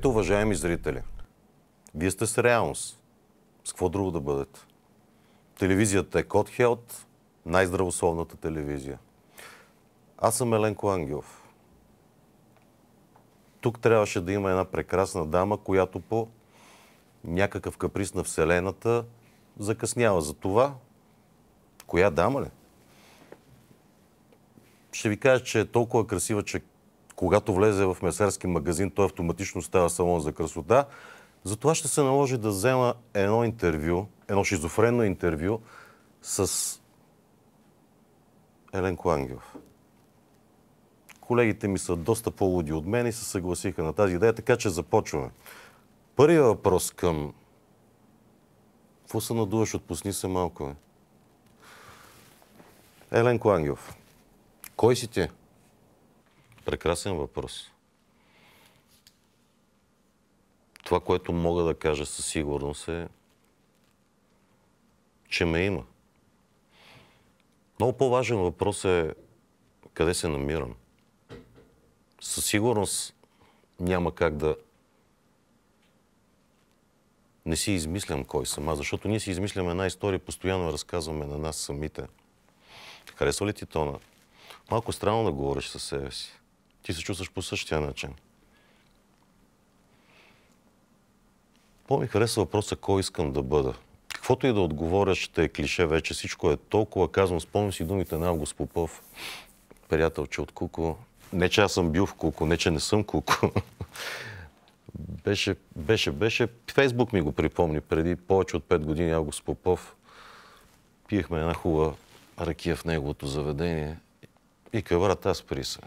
Ето, уважаеми зрители, вие сте с реалност. С какво друго да бъдете? Телевизията е Код Хелт, най-здравословната телевизия. Аз съм Еленко Ангелов. Тук трябваше да има една прекрасна дама, която по някакъв каприз на Вселената закъснява за това. Коя дама ли? Ще ви кажа, че е толкова красива, че когато влезе в месерски магазин, той автоматично става салон за красота. Затова ще се наложи да взема едно интервю, едно шизофренно интервю с Еленко Ангелов. Колегите ми са доста по-луди от мен и се съгласиха на тази идея, така че започваме. Първият въпрос към... Какво се надуваш? Отпусни се малко. Еленко Ангелов. Кой си ти? Прекрасен въпрос. Това, което мога да кажа със сигурност е, че ме има. Много по-важен въпрос е къде се намирам. Със сигурност няма как да не си измислям кой съм аз, защото ние си измисляме една история, постоянно я разказваме на нас самите. Харесва ли ти тона? Малко странно да говориш със себе си ти се чувстваш по същия начин. По-ми хареса въпроса кой искам да бъда. Каквото и да отговоря, ще е клише вече. Всичко е толкова казвам. Спомням си думите на Август Попов, приятелче от Куко. Не, че аз съм бил в Куко, не, че не съм Куко. беше, беше, беше. Фейсбук ми го припомни преди повече от 5 години Август Попов. Пиехме една хубава ракия в неговото заведение. И къврат аз при се.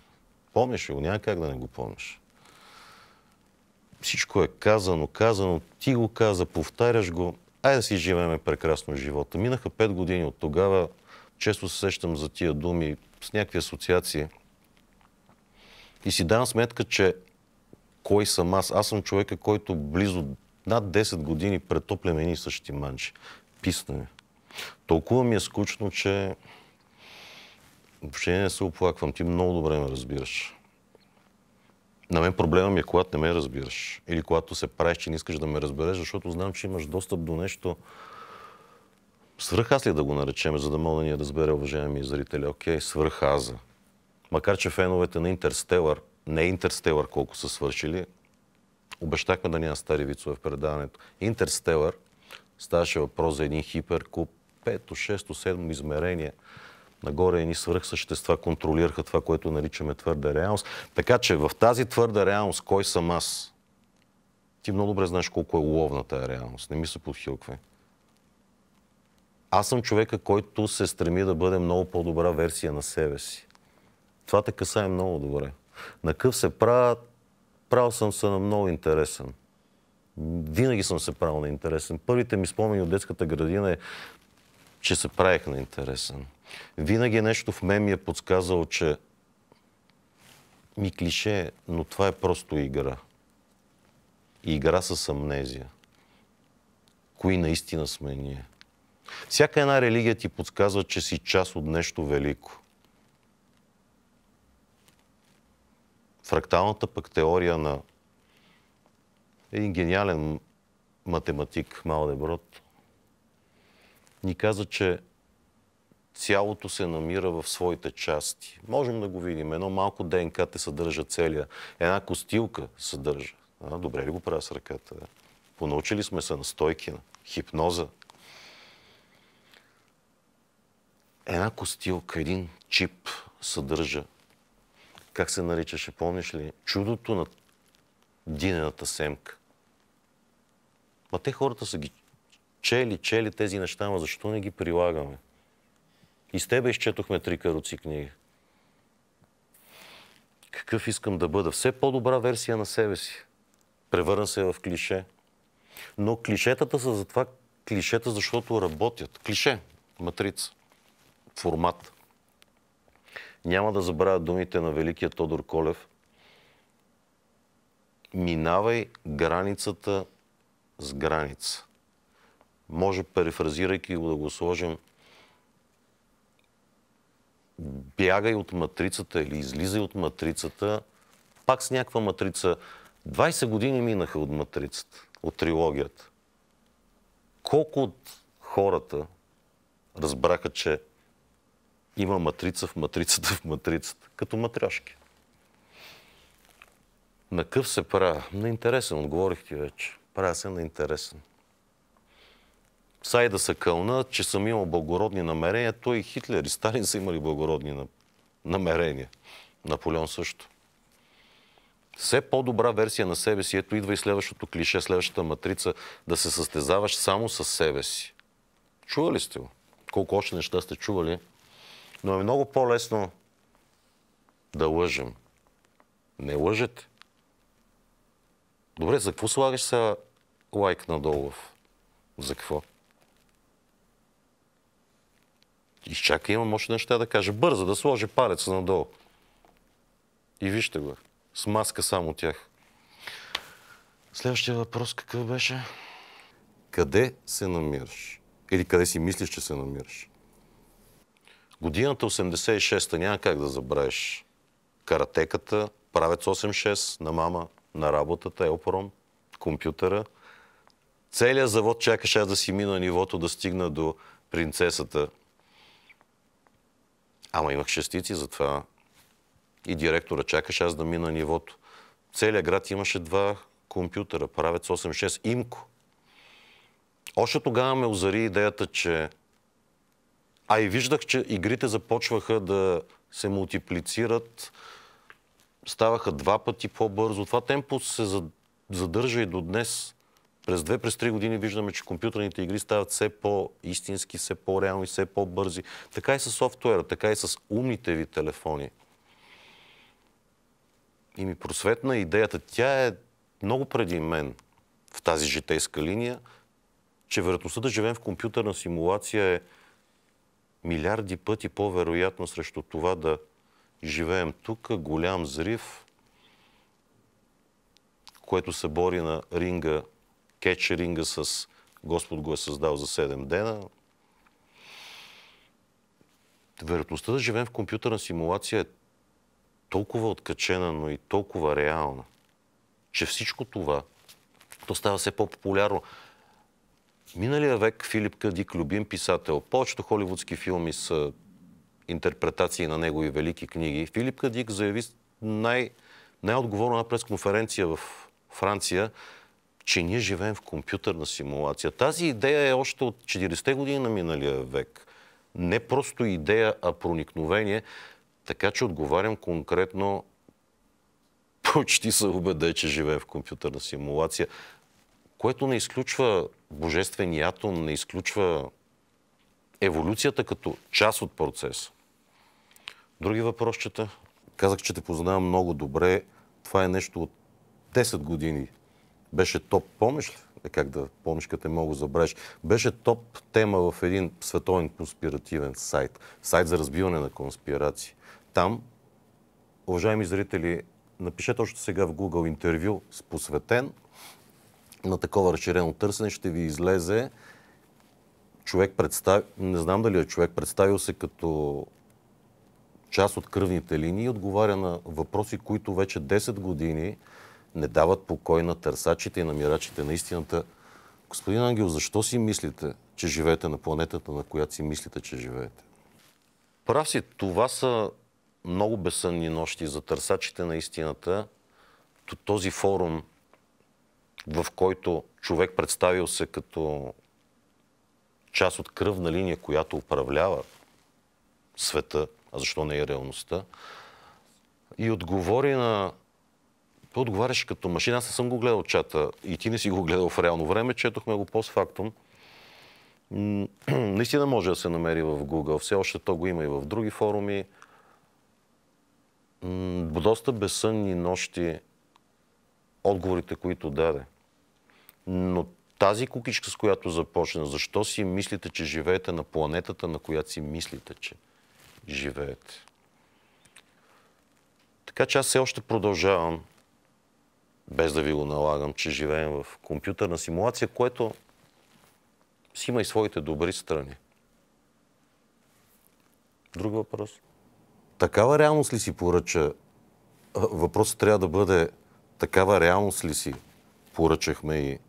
Помниш ли го, няма как да не го помниш. Всичко е казано, казано, ти го каза, повтаряш го. Айде да си живееме прекрасно живота. Минаха пет години от тогава. Често се сещам за тия думи с някакви асоциации. И си давам сметка, че кой съм аз. Аз съм човека, който близо над 10 години претопляме едни същи манчи. Писна ми. Толкова ми е скучно, че въобще не се оплаквам. Ти много добре ме разбираш. На мен проблема ми е, когато не ме разбираш. Или когато се правиш, че не искаш да ме разбереш, защото знам, че имаш достъп до нещо аз ли да го наречем, за да мога да ни разбере, уважаеми зрители? Окей, свръхаза. Макар, че феновете на Интерстелър, не Интерстелър колко са свършили, обещахме да няма стари вицове в предаването. Интерстелър ставаше въпрос за един хиперкуп, пето, шесто, седмо измерение – Нагоре едни свръхсъщества контролираха това, което наричаме твърда реалност. Така че в тази твърда реалност, кой съм аз? Ти много добре знаеш колко е уловна тая реалност. Не ми се подхилквай. Аз съм човека, който се стреми да бъде много по-добра версия на себе си. Това те касае много добре. На къв се правя, правил съм се на много интересен. Винаги съм се правил на интересен. Първите ми спомени от детската градина е, че се правих на интересен. Винаги нещо в мен ми е подсказало, че ми клише, но това е просто игра. Игра с амнезия. Кои наистина сме ние? Всяка една религия ти подсказва, че си част от нещо велико. Фракталната пък теория на един гениален математик Малдеброд ни каза, че цялото се намира в своите части. Можем да го видим. Едно малко ДНК те съдържа целия. Една костилка съдържа. А, добре ли го правя с ръката? Понаучили сме се на стойкина, хипноза. Една костилка, един чип съдържа. Как се наричаше, помниш ли? Чудото на динената семка. Ма те хората са ги чели, чели тези неща, ама защо не ги прилагаме? И с тебе изчетохме три каруци книги. Какъв искам да бъда? Все по-добра версия на себе си. Превърна се в клише. Но клишетата са затова клишета, защото работят. Клише, матрица, формат. Няма да забравя думите на великия Тодор Колев. Минавай границата с граница. Може, перефразирайки го, да го сложим – бягай от матрицата или излизай от матрицата, пак с някаква матрица. 20 години минаха от матрицата, от трилогията. Колко от хората разбраха, че има матрица в матрицата в матрицата, като матрешки? На къв се правя? На интересен, отговорих ти вече. Правя се на интересен сай да се кълна, че съм имал благородни намерения. Той и Хитлер и Сталин са имали благородни намерения. Наполеон също. Все по-добра версия на себе си. Ето идва и следващото клише, следващата матрица, да се състезаваш само с себе си. Чували сте го? Колко още неща сте чували? Но е много по-лесно да лъжем. Не лъжете. Добре, за какво слагаш сега лайк надолу? За какво? изчака, имам още неща да кажа. Бърза да сложи палеца надолу. И вижте го. С маска само тях. Следващия въпрос какъв беше? Къде се намираш? Или къде си мислиш, че се намираш? Годината 86-та няма как да забравиш. Каратеката, правец 86 на мама, на работата, Елпром, компютъра. Целият завод чакаше аз да си мина нивото, да стигна до принцесата, Ама имах шестици, затова и директора чакаше аз да мина нивото. Целият град имаше два компютъра, правец 86, имко. Още тогава ме озари идеята, че... А и виждах, че игрите започваха да се мултиплицират, ставаха два пъти по-бързо. Това темпо се задържа и до днес през две, през три години виждаме, че компютърните игри стават все по-истински, все по-реални, все по-бързи. Така и с софтуера, така и с умните ви телефони. И ми просветна идеята. Тя е много преди мен в тази житейска линия, че вероятността да живеем в компютърна симулация е милиарди пъти по-вероятно срещу това да живеем тук, голям зрив, което се бори на ринга кетчеринга с Господ го е създал за 7 дена. Вероятността да живеем в компютърна симулация е толкова откачена, но и толкова реална, че всичко това, то става все по-популярно. Миналия век Филип Кадик, любим писател, повечето холивудски филми са интерпретации на негови велики книги. Филип Кадик заяви най- най-отговорно на пресконференция в Франция, че ние живеем в компютърна симулация. Тази идея е още от 40-те години на миналия век. Не просто идея, а проникновение. Така че отговарям конкретно, почти се убеде, че живеем в компютърна симулация, което не изключва божествения атом, не изключва еволюцията като част от процеса. Други въпросчета? Казах, че те познавам много добре. Това е нещо от 10 години беше топ, помниш ли? Е, как да помниш, като не мога да забравиш. Беше топ тема в един световен конспиративен сайт. Сайт за разбиване на конспирации. Там, уважаеми зрители, напишете още сега в Google интервю с посветен на такова разширено търсене. Ще ви излезе човек представи, не знам дали е човек, представил се като част от кръвните линии и отговаря на въпроси, които вече 10 години не дават покой на търсачите и намирачите на истината. Господин Ангел, защо си мислите, че живеете на планетата, на която си мислите, че живеете? Прав си, това са много безсънни нощи за търсачите на истината. Този форум, в който човек представил се като част от кръвна линия, която управлява света, а защо не и реалността, и отговори на той отговаряше като машина. Аз не съм го гледал чата и ти не си го гледал в реално време. Четохме го постфактум. Наистина може да се намери в Google. Все още то го има и в други форуми. доста безсънни нощи отговорите, които даде. Но тази кукичка, с която започна, защо си мислите, че живеете на планетата, на която си мислите, че живеете? Така че аз все още продължавам без да ви го налагам, че живеем в компютърна симулация, което си има и своите добри страни. Друг въпрос. Такава реалност ли си поръча? Въпросът трябва да бъде такава реалност ли си поръчахме и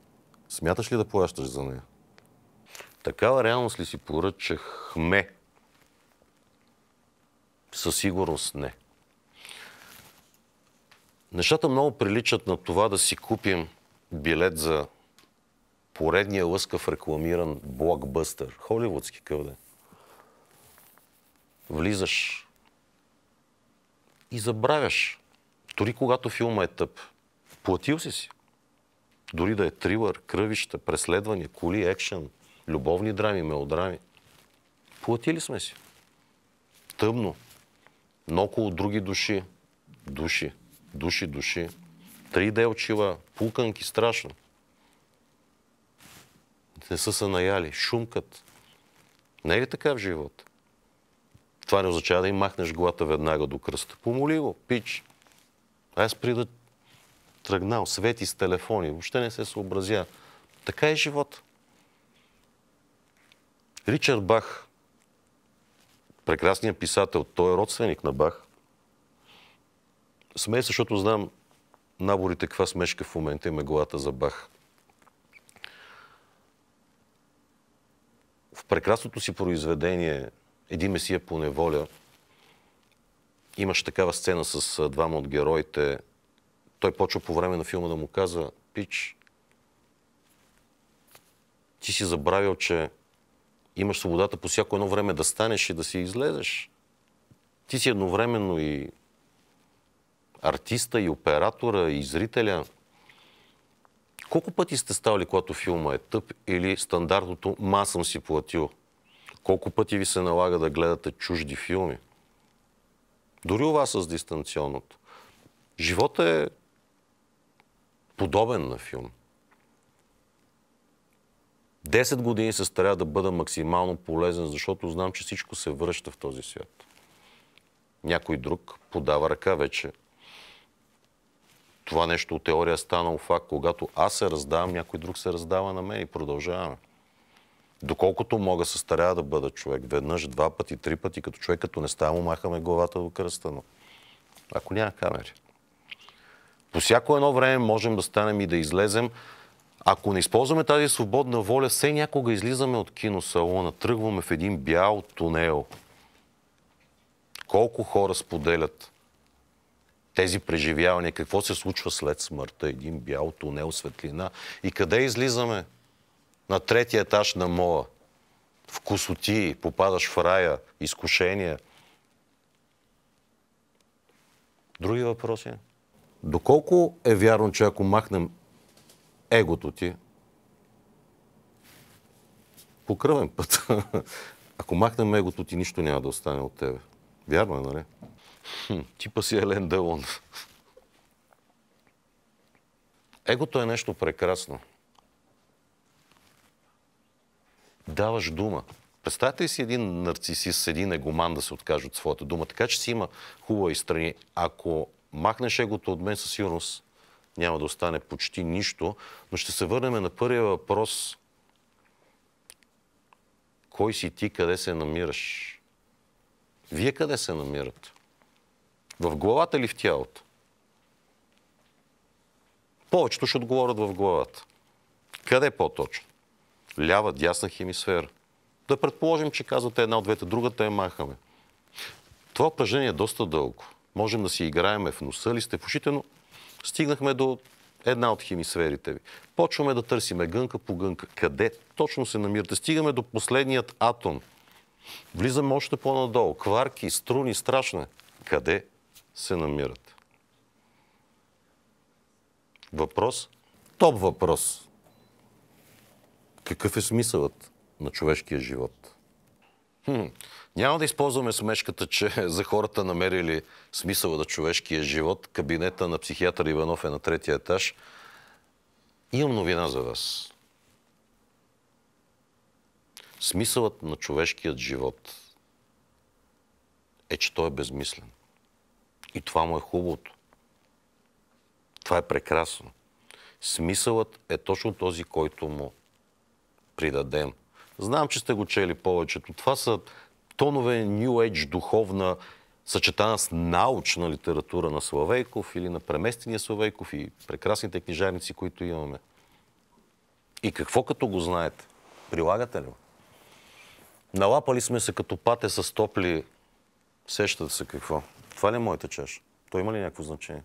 смяташ ли да плащаш за нея? Такава реалност ли си поръчахме? Със сигурност не. Нещата много приличат на това да си купим билет за поредния лъскав рекламиран блокбъстър. Холивудски къвде. Влизаш и забравяш. Дори когато филма е тъп. Платил си си. Дори да е трилър, кръвища, преследвания, коли, екшен, любовни драми, мелодрами. Платили сме си. Тъмно. Но около други души. Души души, души. Три делчива, пуканки, страшно. Не са се наяли, шумкат. Не е ли така в живота? Това не означава да им махнеш главата веднага до кръста. Помоли го, пич. Аз при да тръгнал, свети с телефони, въобще не се съобразя. Така е живот. Ричард Бах, прекрасният писател, той е родственик на Бах, Смей, защото знам наборите каква смешка в момента има главата за бах. В прекрасното си произведение Един месия по неволя имаш такава сцена с двама от героите. Той почва по време на филма да му казва Пич, ти си забравил, че имаш свободата по всяко едно време да станеш и да си излезеш. Ти си едновременно и артиста и оператора и зрителя. Колко пъти сте ставали, когато филма е тъп или стандартното «ма съм си платил»? Колко пъти ви се налага да гледате чужди филми? Дори у вас с дистанционното. Живота е подобен на филм. Десет години се старя да бъда максимално полезен, защото знам, че всичко се връща в този свят. Някой друг подава ръка вече това нещо от теория станало факт. Когато аз се раздавам, някой друг се раздава на мен и продължаваме. Доколкото мога се старя да бъда човек. Веднъж, два пъти, три пъти, като човек, като не става, му махаме главата до кръста. Но ако няма камери. По всяко едно време можем да станем и да излезем. Ако не използваме тази свободна воля, все някога излизаме от киносалона, тръгваме в един бял тунел. Колко хора споделят тези преживявания, какво се случва след смъртта, един бял тунел, светлина и къде излизаме? На третия етаж на моа, Вкусоти, попадаш в рая, изкушения. Други въпроси? Доколко е вярно, че ако махнем егото ти, по кръвен път, ако махнем егото ти, нищо няма да остане от тебе. Вярно е, нали? типа си Елен Делон. Егото е нещо прекрасно. Даваш дума. Представете си един нарцисист, един егоман да се откаже от своята дума. Така че си има хубави страни. Ако махнеш егото от мен със сигурност, няма да остане почти нищо. Но ще се върнем на първия въпрос. Кой си ти, къде се намираш? Вие къде се намирате? В главата или в тялото? Повечето ще отговорят в главата. Къде по-точно? Лява, дясна хемисфера. Да предположим, че казвате една от двете, другата я махаме. Това упражнение е доста дълго. Можем да си играеме в носа ли сте в ушите, но стигнахме до една от хемисферите ви. Почваме да търсиме гънка по гънка. Къде точно се намирате? Стигаме до последният атом. Влизаме още по-надолу. Кварки, струни, страшно е. Къде? се намират? Въпрос? Топ въпрос. Какъв е смисълът на човешкия живот? Хм, няма да използваме смешката, че за хората намерили смисъла на човешкия живот. Кабинета на психиатър Иванов е на третия етаж. Имам новина за вас. Смисълът на човешкият живот е, че той е безмислен. И това му е хубавото. Това е прекрасно. Смисълът е точно този, който му придадем. Знам, че сте го чели повечето. Това са тонове New Age духовна, съчетана с научна литература на Славейков или на преместения Славейков и прекрасните книжарници, които имаме. И какво като го знаете? Прилагате ли? Налапали сме се като пате с топли. Сещате се какво? Това ли е моята чаша? То има ли някакво значение?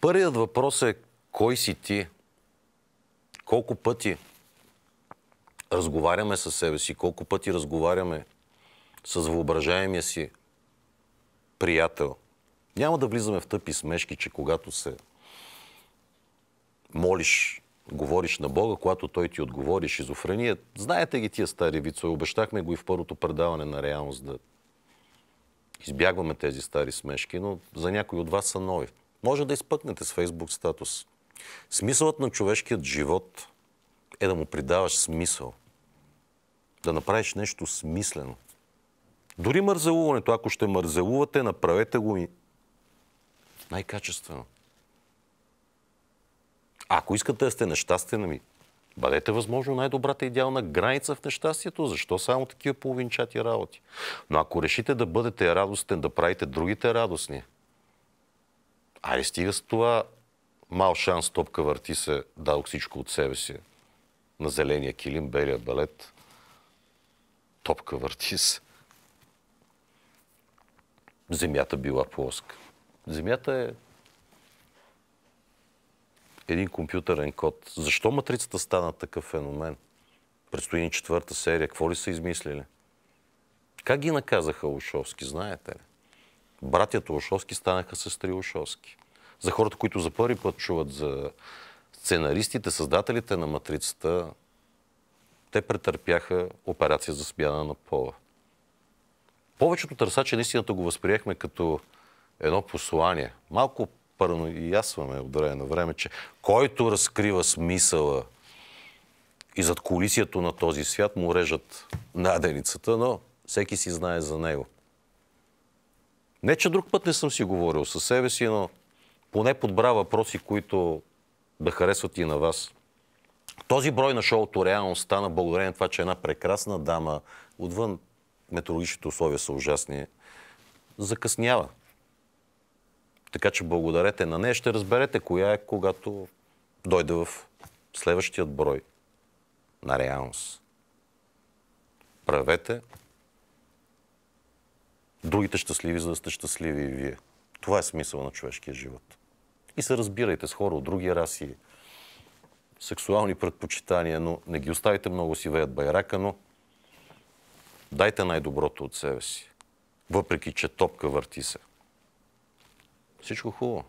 Първият въпрос е кой си ти? Колко пъти разговаряме с себе си? Колко пъти разговаряме с въображаемия си приятел? Няма да влизаме в тъпи смешки, че когато се молиш говориш на Бога, когато Той ти отговори шизофрения. Знаете ги тия стари вицове, обещахме го и в първото предаване на реалност да избягваме тези стари смешки, но за някои от вас са нови. Може да изпъкнете с Фейсбук статус. Смисълът на човешкият живот е да му придаваш смисъл. Да направиш нещо смислено. Дори мързелуването, ако ще мързелувате, направете го и най-качествено. Ако искате да сте нещастен, ами Бъдете възможно най-добрата идеална граница в нещастието. Защо само такива половинчати работи? Но ако решите да бъдете радостен, да правите другите радостни, айде стига с това мал шанс, топка върти се, дадох всичко от себе си. На зеления килим, белия балет, топка върти се. Земята била плоска. Земята е един компютърен код. Защо матрицата стана такъв феномен? Предстои ни четвърта серия. Какво ли са измислили? Как ги наказаха Ушовски, знаете ли? Братята Ушовски станаха сестри Ушовски. За хората, които за първи път чуват за сценаристите, създателите на матрицата, те претърпяха операция за смяна на пола. Повечето търсачи наистина го възприехме като едно послание. Малко параноясваме от време на време, че който разкрива смисъла и зад колисието на този свят му режат наденицата, но всеки си знае за него. Не, че друг път не съм си говорил със себе си, но поне подбра въпроси, които да харесват и на вас. Този брой на шоуто реално стана благодарение на това, че една прекрасна дама отвън метеорологичните условия са ужасни, закъснява. Така че благодарете на нея. Ще разберете коя е, когато дойде в следващият брой на реалност. Правете другите щастливи, за да сте щастливи и вие. Това е смисъл на човешкия живот. И се разбирайте с хора от други раси, сексуални предпочитания, но не ги оставите много си веят байрака, но дайте най-доброто от себе си. Въпреки, че топка върти се. Всичко хубаво.